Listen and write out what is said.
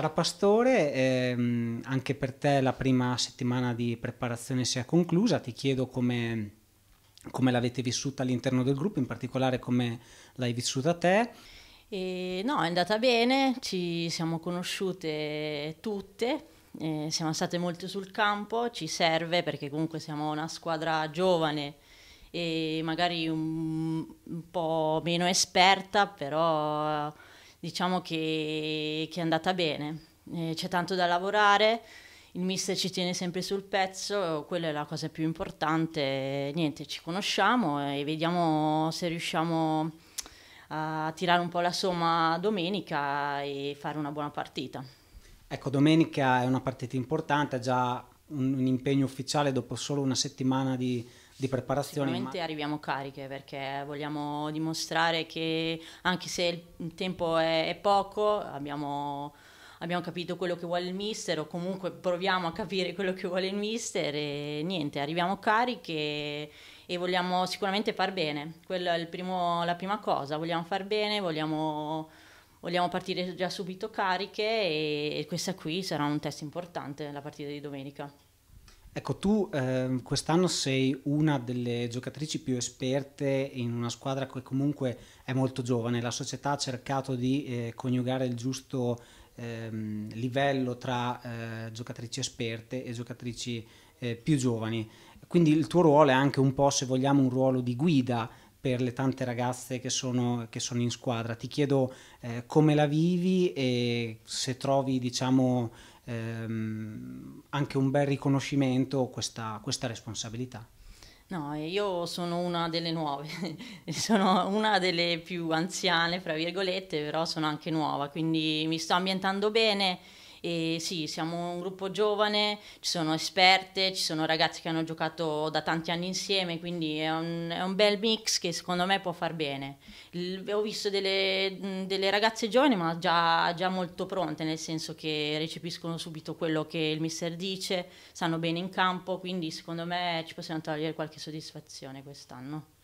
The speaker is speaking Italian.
Sara Pastore, ehm, anche per te la prima settimana di preparazione si è conclusa, ti chiedo come, come l'avete vissuta all'interno del gruppo, in particolare come l'hai vissuta te. E, no, è andata bene, ci siamo conosciute tutte, eh, siamo state molto sul campo, ci serve perché comunque siamo una squadra giovane e magari un, un po' meno esperta, però diciamo che, che è andata bene. Eh, c'è tanto da lavorare, il mister ci tiene sempre sul pezzo, quella è la cosa più importante. Niente, ci conosciamo e vediamo se riusciamo a tirare un po' la somma domenica e fare una buona partita. Ecco, domenica è una partita importante, ha già un, un impegno ufficiale dopo solo una settimana di di preparazione. Sicuramente ma... arriviamo cariche perché vogliamo dimostrare che anche se il tempo è, è poco, abbiamo abbiamo capito quello che vuole il mister o comunque proviamo a capire quello che vuole il mister e niente, arriviamo cariche e vogliamo sicuramente far bene, quella è primo, la prima cosa, vogliamo far bene, vogliamo, vogliamo partire già subito cariche e, e questa qui sarà un test importante, la partita di domenica. Ecco, tu eh, quest'anno sei una delle giocatrici più esperte in una squadra che comunque è molto giovane. La società ha cercato di eh, coniugare il giusto eh, livello tra eh, giocatrici esperte e giocatrici eh, più giovani. Quindi il tuo ruolo è anche un po', se vogliamo, un ruolo di guida per le tante ragazze che sono, che sono in squadra. Ti chiedo eh, come la vivi e se trovi diciamo, ehm, anche un bel riconoscimento questa, questa responsabilità. No, io sono una delle nuove, sono una delle più anziane, fra virgolette, però sono anche nuova, quindi mi sto ambientando bene e sì, siamo un gruppo giovane, ci sono esperte, ci sono ragazzi che hanno giocato da tanti anni insieme, quindi è un, è un bel mix che secondo me può far bene. Il, ho visto delle, delle, ragazze giovani ma già, già, molto pronte, nel senso che recepiscono subito quello che il mister dice, stanno bene in campo, quindi secondo me ci possiamo togliere qualche soddisfazione quest'anno.